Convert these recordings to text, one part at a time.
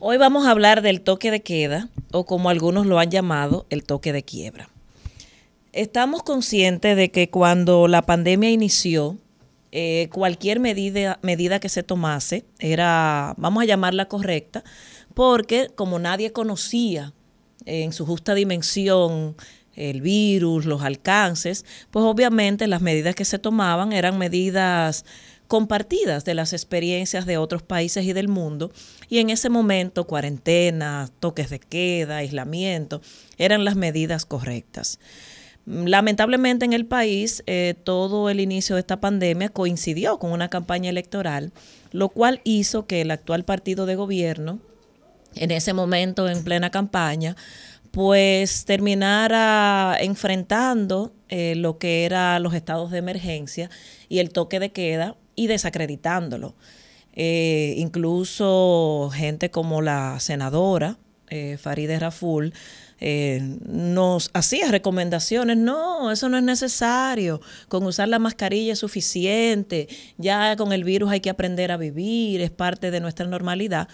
Hoy vamos a hablar del toque de queda o como algunos lo han llamado, el toque de quiebra. Estamos conscientes de que cuando la pandemia inició, eh, cualquier medida, medida que se tomase era, vamos a llamarla correcta, porque como nadie conocía eh, en su justa dimensión el virus, los alcances, pues obviamente las medidas que se tomaban eran medidas compartidas de las experiencias de otros países y del mundo. Y en ese momento, cuarentena, toques de queda, aislamiento, eran las medidas correctas. Lamentablemente en el país eh, todo el inicio de esta pandemia coincidió con una campaña electoral, lo cual hizo que el actual partido de gobierno, en ese momento en plena campaña, pues terminara enfrentando eh, lo que eran los estados de emergencia y el toque de queda y desacreditándolo. Eh, incluso gente como la senadora eh, Farideh Raful eh, nos hacía recomendaciones, no, eso no es necesario, con usar la mascarilla es suficiente, ya con el virus hay que aprender a vivir, es parte de nuestra normalidad.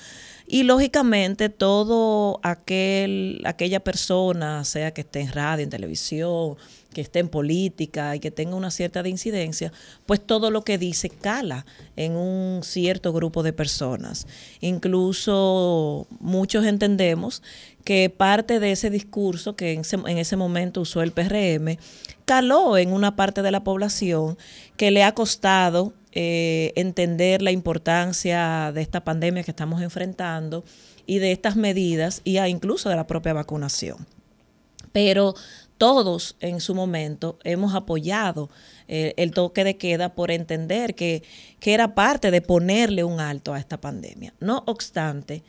Y lógicamente todo aquel, aquella persona, sea que esté en radio, en televisión, que esté en política y que tenga una cierta de incidencia, pues todo lo que dice cala en un cierto grupo de personas. Incluso muchos entendemos que parte de ese discurso que en en ese momento usó el PRM caló en una parte de la población que le ha costado eh, entender la importancia de esta pandemia que estamos enfrentando y de estas medidas y ah, incluso de la propia vacunación. Pero todos en su momento hemos apoyado eh, el toque de queda por entender que, era parte de ponerle un alto a esta pandemia. No obstante,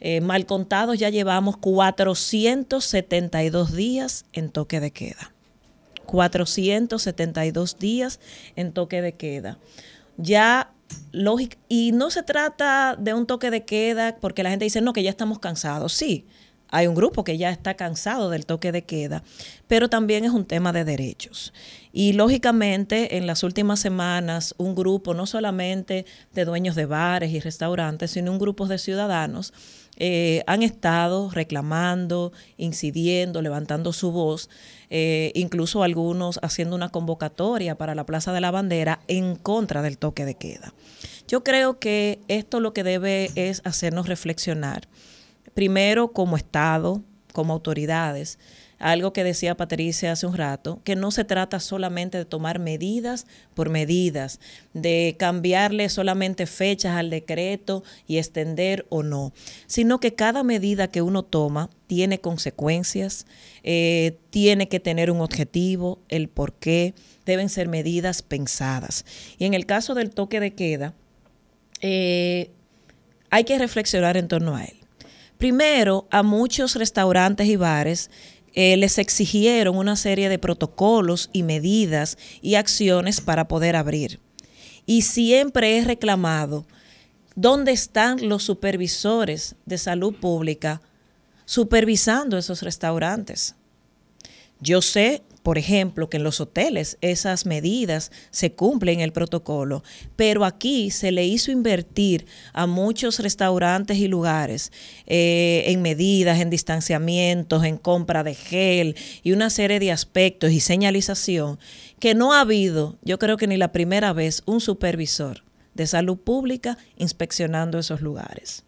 eh, mal contados ya llevamos 472 días en toque de queda. 472 días en toque de queda ya lógica. Y no se trata de un toque de queda porque la gente dice, no, que ya estamos cansados. Sí, hay un grupo que ya está cansado del toque de queda, pero también es un tema de derechos. Y lógicamente en las últimas semanas un grupo no solamente de dueños de bares y restaurantes, sino un grupo de ciudadanos eh, han estado reclamando, incidiendo, levantando su voz, eh, incluso algunos haciendo una convocatoria para la Plaza de la Bandera en contra del toque de queda. Yo creo que esto lo que debe es hacernos reflexionar primero como Estado, como autoridades, algo que decía Patricia hace un rato, que no se trata solamente de tomar medidas por medidas, de cambiarle solamente fechas al decreto y extender o no, sino que cada medida que uno toma tiene consecuencias, eh, tiene que tener un objetivo, el por qué, deben ser medidas pensadas. Y en el caso del toque de queda, eh, hay que reflexionar en torno a él Primero, a muchos restaurantes y bares eh, les exigieron una serie de protocolos y medidas y acciones para poder abrir. Y siempre he reclamado, ¿dónde están los supervisores de salud pública supervisando esos restaurantes? Yo sé por ejemplo, que en los hoteles esas medidas se cumplen el protocolo, pero aquí se le hizo invertir a muchos restaurantes y lugares eh, en medidas, en distanciamientos, en compra de gel y una serie de aspectos y señalización que no ha habido, yo creo que ni la primera vez, un supervisor de salud pública inspeccionando esos lugares.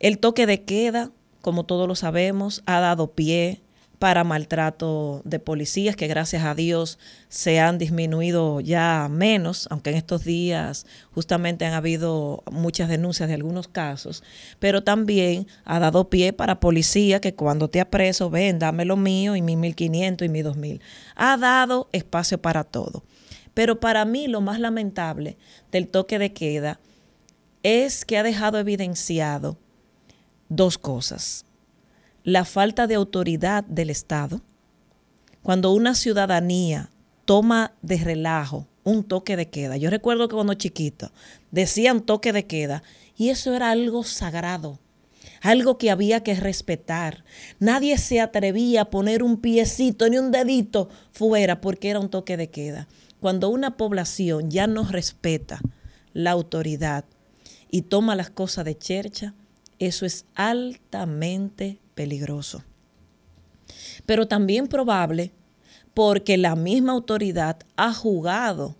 El toque de queda, como todos lo sabemos, ha dado pie para maltrato de policías, que gracias a Dios se han disminuido ya menos, aunque en estos días justamente han habido muchas denuncias de algunos casos, pero también ha dado pie para policía que cuando te apreso, ven, dame lo mío y mi 1500 y mi 2000. Ha dado espacio para todo. Pero para mí lo más lamentable del toque de queda es que ha dejado evidenciado dos cosas la falta de autoridad del Estado, cuando una ciudadanía toma de relajo un toque de queda. Yo recuerdo que cuando chiquito decían toque de queda y eso era algo sagrado, algo que había que respetar. Nadie se atrevía a poner un piecito ni un dedito fuera porque era un toque de queda. Cuando una población ya no respeta la autoridad y toma las cosas de chercha, eso es altamente peligroso. Pero también probable porque la misma autoridad ha jugado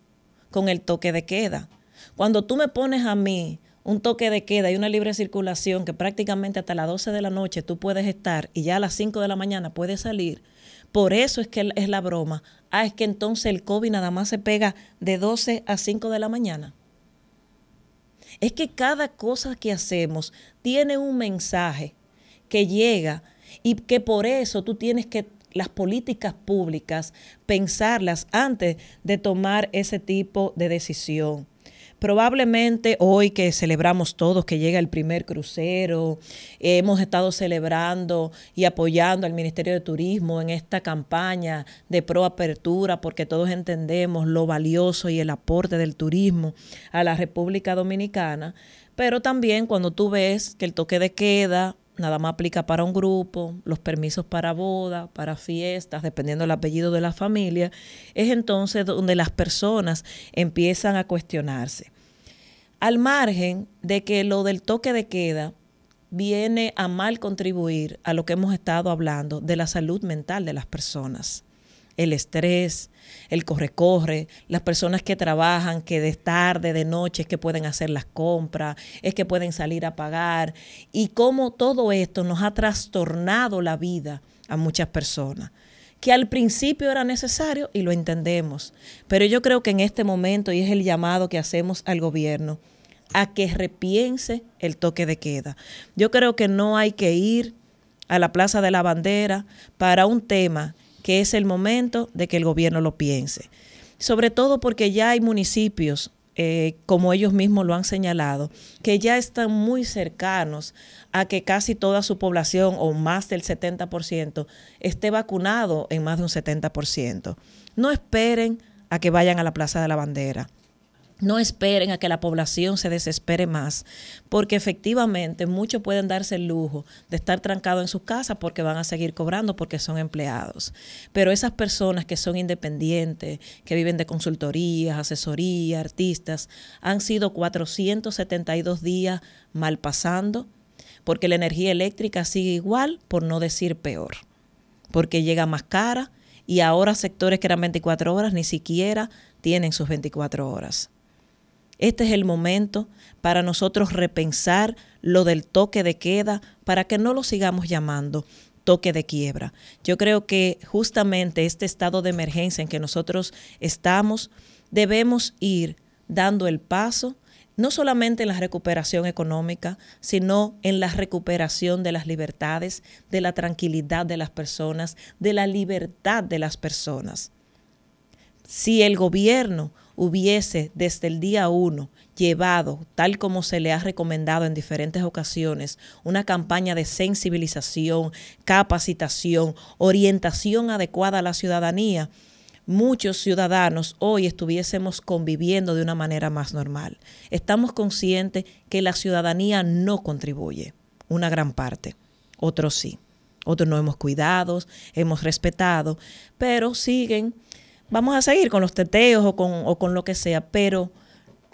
con el toque de queda. Cuando tú me pones a mí un toque de queda y una libre circulación que prácticamente hasta las 12 de la noche tú puedes estar y ya a las 5 de la mañana puedes salir, por eso es que es la broma. Ah, es que entonces el COVID nada más se pega de 12 a 5 de la mañana. Es que cada cosa que hacemos tiene un mensaje que llega y que por eso tú tienes que las políticas públicas, pensarlas antes de tomar ese tipo de decisión. Probablemente hoy que celebramos todos que llega el primer crucero, hemos estado celebrando y apoyando al Ministerio de Turismo en esta campaña de pro apertura, porque todos entendemos lo valioso y el aporte del turismo a la República Dominicana, pero también cuando tú ves que el toque de queda nada más aplica para un grupo, los permisos para boda, para fiestas, dependiendo del apellido de la familia, es entonces donde las personas empiezan a cuestionarse. Al margen de que lo del toque de queda viene a mal contribuir a lo que hemos estado hablando de la salud mental de las personas el estrés, el corre-corre, las personas que trabajan, que de tarde, de noche, es que pueden hacer las compras, es que pueden salir a pagar, y cómo todo esto nos ha trastornado la vida a muchas personas que al principio era necesario y lo entendemos, pero yo creo que en este momento, y es el llamado que hacemos al gobierno, a que repiense el toque de queda. Yo creo que no hay que ir a la Plaza de la Bandera para un tema que es el momento de que el gobierno lo piense. Sobre todo porque ya hay municipios, eh, como ellos mismos lo han señalado, que ya están muy cercanos a que casi toda su población o más del 70% esté vacunado en más de un 70%. No esperen a que vayan a la Plaza de la Bandera no esperen a que la población se desespere más, porque efectivamente muchos pueden darse el lujo de estar trancados en sus casas porque van a seguir cobrando porque son empleados. Pero esas personas que son independientes, que viven de consultorías, asesorías, artistas, han sido 472 días mal pasando porque la energía eléctrica sigue igual, por no decir peor, porque llega más cara y ahora sectores que eran 24 horas ni siquiera tienen sus 24 horas. Este es el momento para nosotros repensar lo del toque de queda para que no lo sigamos llamando toque de quiebra. Yo creo que justamente este estado de emergencia en que nosotros estamos, debemos ir dando el paso no solamente en la recuperación económica, sino en la recuperación de las libertades, de la tranquilidad de las personas, de la libertad de las personas. Si el gobierno hubiese desde el día 1 llevado, tal como se le ha recomendado en diferentes ocasiones, una campaña de sensibilización, capacitación, orientación adecuada a la ciudadanía, muchos ciudadanos hoy estuviésemos conviviendo de una manera más normal. Estamos conscientes que la ciudadanía no contribuye, una gran parte, otros sí, otros no hemos cuidado, hemos respetado, pero siguen vamos a seguir con los teteos o con, o con lo que sea, pero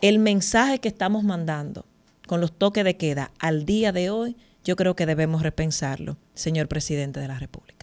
el mensaje que estamos mandando con los toques de queda al día de hoy, yo creo que debemos repensarlo, señor presidente de la República.